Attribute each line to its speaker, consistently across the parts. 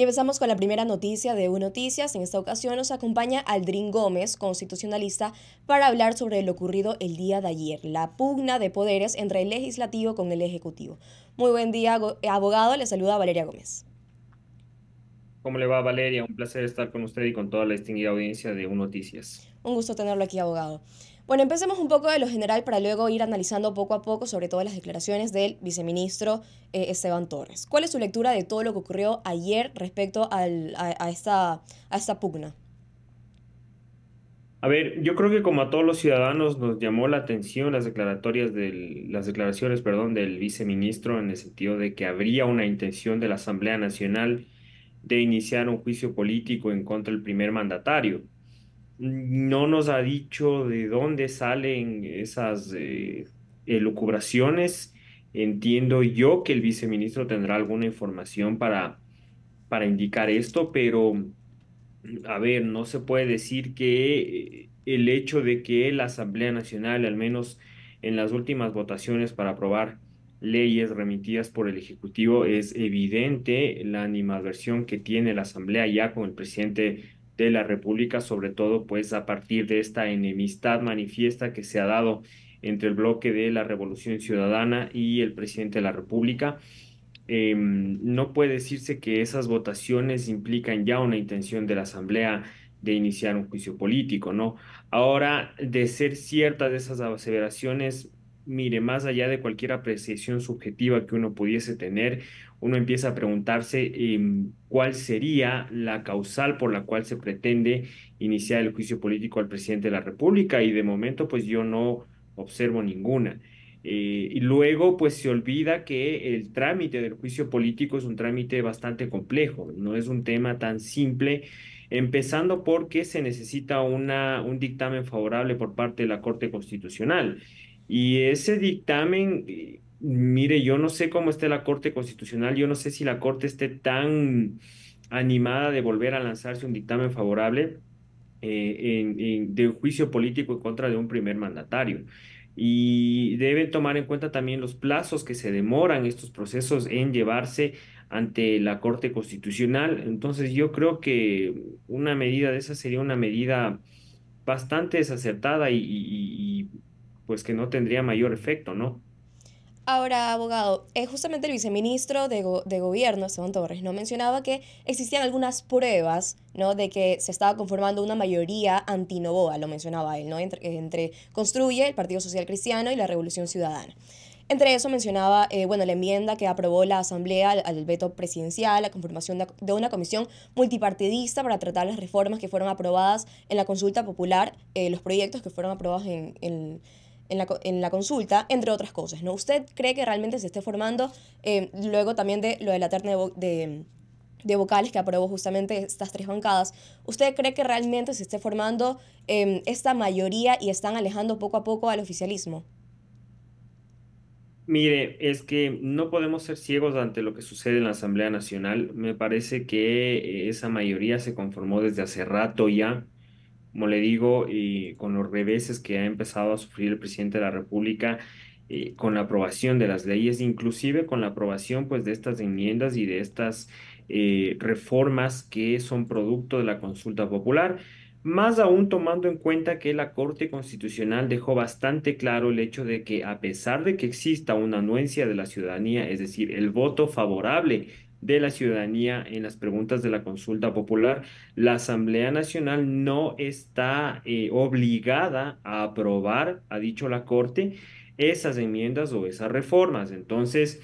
Speaker 1: Y empezamos con la primera noticia de UNOTICIAS. Noticias. En esta ocasión nos acompaña Aldrin Gómez, constitucionalista, para hablar sobre lo ocurrido el día de ayer, la pugna de poderes entre el legislativo con el ejecutivo. Muy buen día, abogado. Le saluda Valeria Gómez.
Speaker 2: ¿Cómo le va, Valeria? Un placer estar con usted y con toda la distinguida audiencia de un Noticias.
Speaker 1: Un gusto tenerlo aquí, abogado. Bueno, empecemos un poco de lo general para luego ir analizando poco a poco sobre todas las declaraciones del viceministro eh, Esteban Torres. ¿Cuál es su lectura de todo lo que ocurrió ayer respecto a, esta, pugna?
Speaker 2: A ver, yo creo que como a todos los ciudadanos nos llamó la atención las declaratorias las declaraciones, perdón, del viceministro en el sentido de que habría una intención de la Asamblea Nacional de iniciar un juicio político en contra del primer mandatario no nos ha dicho de dónde salen esas eh, elucubraciones. Entiendo yo que el viceministro tendrá alguna información para, para indicar esto, pero a ver, no se puede decir que eh, el hecho de que la Asamblea Nacional, al menos en las últimas votaciones para aprobar leyes remitidas por el Ejecutivo, es evidente la animadversión que tiene la Asamblea ya con el presidente de la República, sobre todo pues a partir de esta enemistad manifiesta que se ha dado entre el bloque de la Revolución Ciudadana y el presidente de la República. Em, no puede decirse que esas votaciones implican ya una intención de la Asamblea de iniciar un juicio político, ¿no? Ahora, de ser ciertas de esas aseveraciones, mire, más allá de cualquier apreciación subjetiva que uno pudiese tener, uno empieza a preguntarse em, cuál sería la causal por la cual se pretende iniciar el juicio político al presidente de la República y de momento pues yo no observo ninguna. Eh, y luego, pues se olvida que el trámite del juicio político es un trámite bastante complejo, no es un tema tan simple, empezando porque se necesita una, un dictamen favorable por parte de la Corte Constitucional. Y ese dictamen, eh, mire, yo no sé cómo esté la Corte Constitucional, yo no sé si la Corte esté tan animada de volver a lanzarse un dictamen favorable eh, de un juicio político en contra de un primer mandatario. Y deben tomar en cuenta también los plazos que se demoran estos procesos en llevarse ante la Corte Constitucional. Entonces yo creo que una medida de esa sería una medida bastante desacertada y pues que no tendría mayor efecto, ¿no?
Speaker 1: Ahora, abogado, es eh, justamente el viceministro de, Gobierno, Esteban Torres, ¿no? mencionaba que existían algunas pruebas ¿no? de que se estaba conformando una mayoría antinoboa, lo mencionaba él, ¿no? entre, Construye, el Partido Social Cristiano y la Revolución Ciudadana. Entre eso mencionaba, eh, bueno, la enmienda que aprobó la Asamblea al, veto presidencial, la conformación de, una comisión multipartidista para tratar las reformas que fueron aprobadas en la consulta popular, eh, los proyectos que fueron aprobados en en la, en la consulta, entre otras cosas, ¿no? ¿Usted cree que realmente se esté formando? Eh, luego también de lo de la terna de, de, vocales que aprobó justamente estas tres bancadas, ¿usted cree que realmente se esté formando em, esta mayoría y están alejando poco a poco al oficialismo?
Speaker 2: Mire, es que no podemos ser ciegos ante lo que sucede en la Asamblea Nacional. Me parece que eh, esa mayoría se conformó desde hace rato ya como le digo, y con los reveses que ha empezado a sufrir el presidente de la República eh, con la aprobación de las leyes, inclusive con la aprobación pues, de estas enmiendas y de estas eh, reformas que son producto de la consulta popular. Más aún tomando en cuenta que la Corte Constitucional dejó bastante claro el hecho de que a pesar de que exista una anuencia de la ciudadanía, es decir, el voto favorable de la ciudadanía en las preguntas de la consulta popular, la Asamblea Nacional no está eh, obligada a aprobar, ha dicho la Corte, esas enmiendas o esas reformas. Entonces,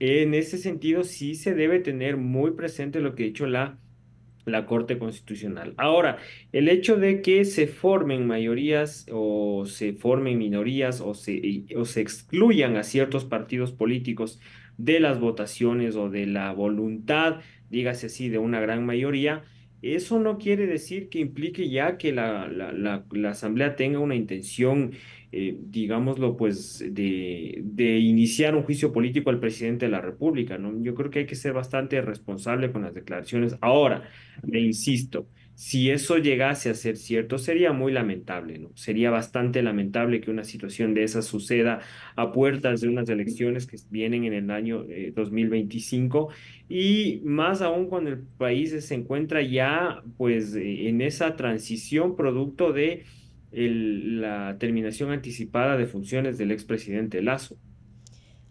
Speaker 2: en ese sentido, sí se debe tener muy presente lo que ha dicho la, la Corte Constitucional. Ahora, el hecho de que se formen mayorías o se formen minorías o se, o se excluyan a ciertos partidos políticos de las votaciones o de la voluntad, dígase así, de una gran mayoría, eso no quiere decir que implique ya que la, la, Asamblea tenga una intención, eh, digámoslo, pues de, iniciar un juicio político al presidente de la República. ¿no? Yo creo que hay que ser bastante responsable con las declaraciones. Ahora, me insisto, si eso llegase a ser cierto, sería muy lamentable, ¿no? Sería bastante lamentable que una situación de esa suceda a puertas de unas elecciones que vienen en el año 2025 eh, y más aún cuando el país se encuentra ya pues eh, en esa transición producto de la terminación anticipada de funciones del expresidente Lazo.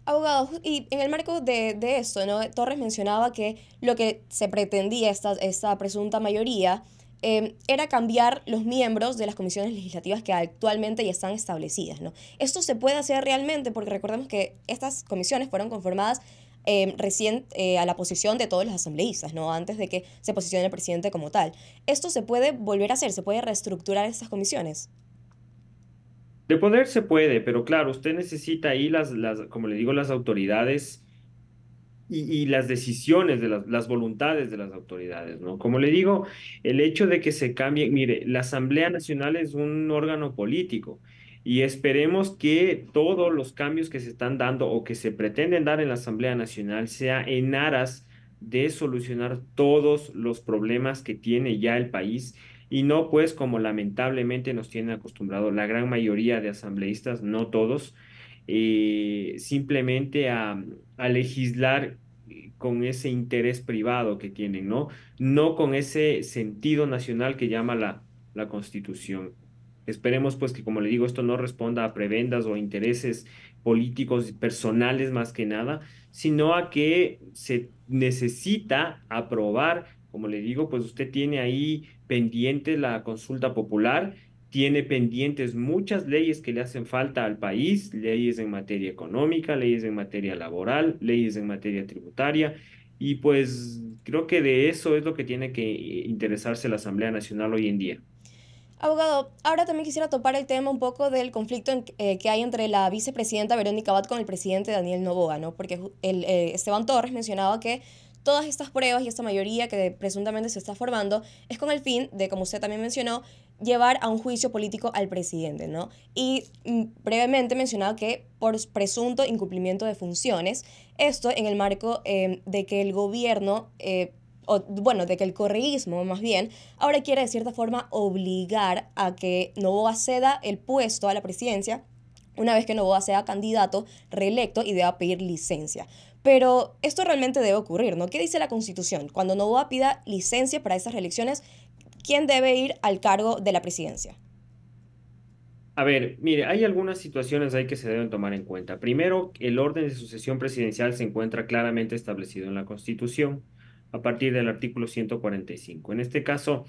Speaker 1: Abogado, y en el marco de, esto, ¿no? Torres mencionaba que lo que se pretendía esta, esta presunta mayoría Em, era cambiar los miembros de las comisiones legislativas que actualmente ya están establecidas. Esto se puede hacer realmente porque recordemos que estas comisiones fueron conformadas em, recién eh, a la posición de todos los asambleístas, ¿no? antes de que se posicione el presidente como tal. ¿Esto se puede volver a hacer? ¿Se puede reestructurar estas comisiones?
Speaker 2: De poder se puede, pero claro, usted necesita ahí las, las como le digo, las autoridades y, las decisiones, de las, las, voluntades de las autoridades, ¿no? Como le digo, el hecho de que se cambie, mire, la Asamblea Nacional es un órgano político y esperemos que todos los cambios que se están dando o que se pretenden dar en la Asamblea Nacional sea en aras de solucionar todos los problemas que tiene ya el país y no pues como lamentablemente nos tiene acostumbrado la gran mayoría de asambleístas, no todos, eh, simplemente a, legislar eh, con ese interés privado que tienen, ¿no? No con ese sentido nacional que llama la, la Constitución. Esperemos pues que, como le digo, esto no responda a prebendas o intereses políticos personales más que nada, sino a que se necesita aprobar, como le digo, pues usted tiene ahí pendiente la consulta popular tiene pendientes muchas leyes que le hacen falta al país, leyes en materia económica, leyes en materia laboral, leyes en materia tributaria, y pues creo que de eso es lo que tiene que eh, interesarse la Asamblea Nacional hoy en día.
Speaker 1: Abogado, ahora también quisiera topar el tema un poco del conflicto eh, que hay entre la vicepresidenta Verónica Abad con el presidente Daniel Novoa, ¿no? Porque el, eh, Esteban Torres mencionaba que todas estas pruebas y esta mayoría que presuntamente se está formando es con el fin de, como usted también mencionó, llevar a un juicio político al presidente, ¿no? Y mm, brevemente mencionado que por presunto incumplimiento de funciones, esto en el marco em, de que el gobierno, eh, bueno, de que el correísmo más bien, ahora quiere de cierta forma obligar a que Novoa ceda el puesto a la presidencia una vez que Novoa sea candidato reelecto y deba pedir licencia. Pero esto realmente debe ocurrir, ¿no? ¿Qué dice la Constitución? Cuando Novoa pida licencia para esas reelecciones, ¿quién debe ir al cargo de la presidencia?
Speaker 2: A ver, mire, hay algunas situaciones ahí que se deben tomar en cuenta. Primero, el orden de sucesión presidencial se encuentra claramente establecido en la Constitución a partir del artículo 145. En este caso,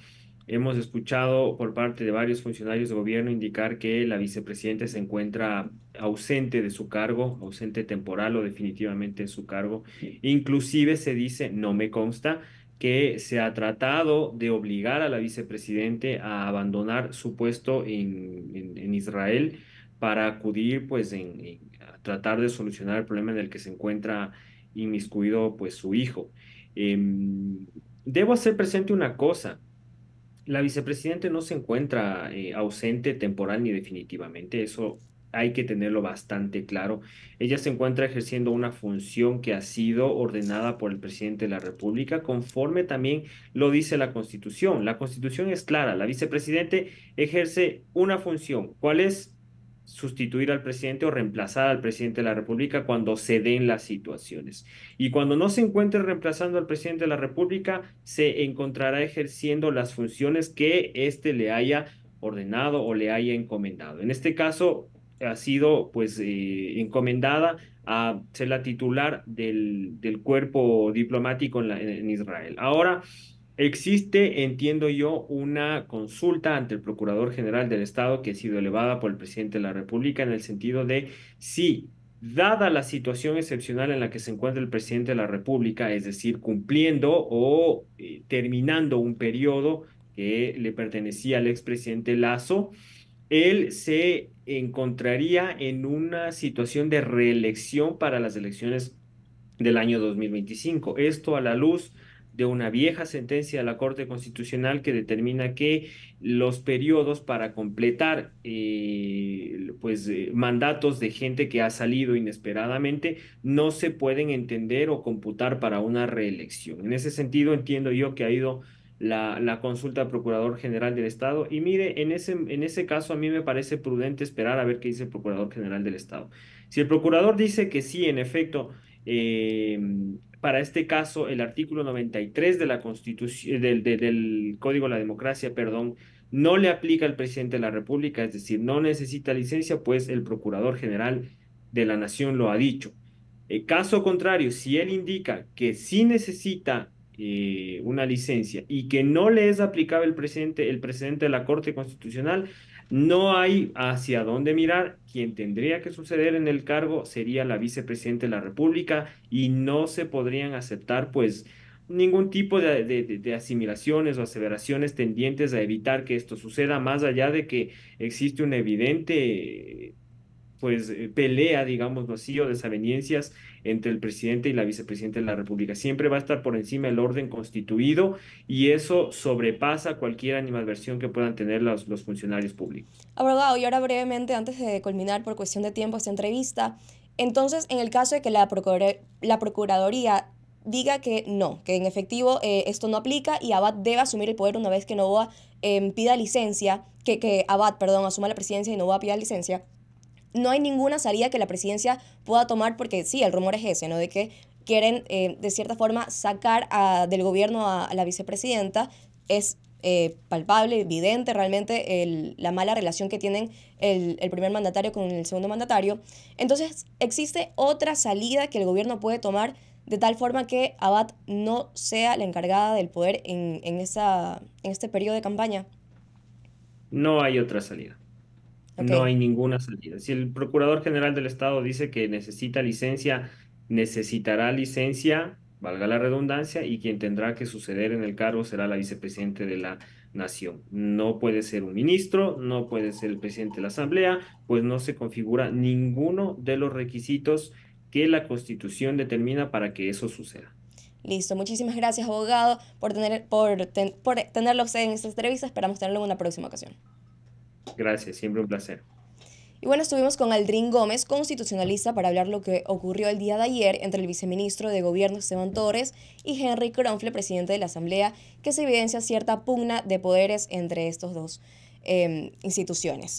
Speaker 2: hemos escuchado por parte de varios funcionarios de gobierno indicar que la vicepresidenta se encuentra ausente de su cargo, ausente temporal o definitivamente de su cargo. Inclusive se dice, no me consta, que se ha tratado de obligar a la vicepresidente a abandonar su puesto en, Israel para acudir pues en, a tratar de solucionar el problema en el que se encuentra inmiscuido pues su hijo. Em, debo hacer presente una cosa. La vicepresidente no se encuentra eh, ausente temporal ni definitivamente, eso hay que tenerlo bastante claro. Ella se encuentra ejerciendo una función que ha sido ordenada por el presidente de la República, conforme también lo dice la Constitución. La Constitución es clara, la vicepresidente ejerce una función. ¿Cuál es? sustituir al presidente o reemplazar al presidente de la República cuando se den las situaciones. Y cuando no se encuentre reemplazando al presidente de la República, se encontrará ejerciendo las funciones que éste le haya ordenado o le haya encomendado. En este caso, ha sido pues eh, encomendada a ser la titular del, del cuerpo diplomático en, Israel. Ahora, existe, entiendo yo, una consulta ante el Procurador General del Estado que ha sido elevada por el presidente de la República en el sentido de si, dada la situación excepcional en la que se encuentra el presidente de la República, es decir, cumpliendo o eh, terminando un periodo que le pertenecía al expresidente Lazo, él se encontraría en una situación de reelección para las elecciones del año 2025. Esto a la luz de una vieja sentencia de la Corte Constitucional que determina que los periodos para completar eh, pues, eh, mandatos de gente que ha salido inesperadamente no se pueden entender o computar para una reelección. En ese sentido entiendo yo que ha ido la, consulta al Procurador General del Estado. Y mire, en ese, en ese caso a mí me parece prudente esperar a ver qué dice el Procurador General del Estado. Si el Procurador dice que sí, en efecto, em, para este caso el artículo 93 de la Constitución, del, Código de la Democracia, perdón, no le aplica al presidente de la República, es decir, no necesita licencia, pues el Procurador General de la Nación lo ha dicho. Eh, caso contrario, si él indica que sí necesita eh, una licencia y que no le es aplicable el presidente, el presidente de la Corte Constitucional, no hay hacia dónde mirar. Quien tendría que suceder en el cargo sería la vicepresidenta de la República y no se podrían aceptar, pues, ningún tipo de, asimilaciones o aseveraciones tendientes a evitar que esto suceda, más allá de que existe un evidente pues eh, pelea, digamos, vacío, o desavenencias entre el presidente y la vicepresidenta de la República. Siempre va a estar por encima el orden constituido y eso sobrepasa cualquier animadversión que puedan tener los, los funcionarios públicos.
Speaker 1: Abogado, y ahora brevemente, antes de culminar por cuestión de tiempo esta entrevista, entonces, en el caso de que la, Procuraduría diga que no, que en efectivo eh, esto no aplica y Abad debe asumir el poder una vez que Novoa eh, pida licencia, que, que Abad, perdón, asuma la presidencia y no va a pida licencia, no hay ninguna salida que la presidencia pueda tomar porque sí, el rumor es ese, ¿no? De que quieren, eh, de cierta forma, sacar del gobierno a, la vicepresidenta. Es eh, palpable, evidente realmente la mala relación que tienen el, primer mandatario con el segundo mandatario. Entonces, existe otra salida que el gobierno puede tomar de tal forma que Abad no sea la encargada del poder en, en, esa, en este periodo de campaña.
Speaker 2: No hay otra salida. No hay ninguna salida. Si el Procurador General del Estado dice que necesita licencia, necesitará licencia, valga la redundancia, y quien tendrá que suceder en el cargo será la vicepresidente de la nación. No puede ser un ministro, no puede ser el presidente de la Asamblea, pues no se configura ninguno de los requisitos que la Constitución determina para que eso suceda.
Speaker 1: Listo, muchísimas gracias abogado por, tener, por, tenerlo en esta entrevista, esperamos tenerlo en una próxima ocasión.
Speaker 2: Gracias, siempre un placer.
Speaker 1: Y bueno, estuvimos con Aldrin Gómez, constitucionalista, para hablar lo que ocurrió el día de ayer entre el viceministro de Gobierno Esteban Torres y Henry Cronfle, presidente de la Asamblea, que se evidencia cierta pugna de poderes entre estos dos em, instituciones.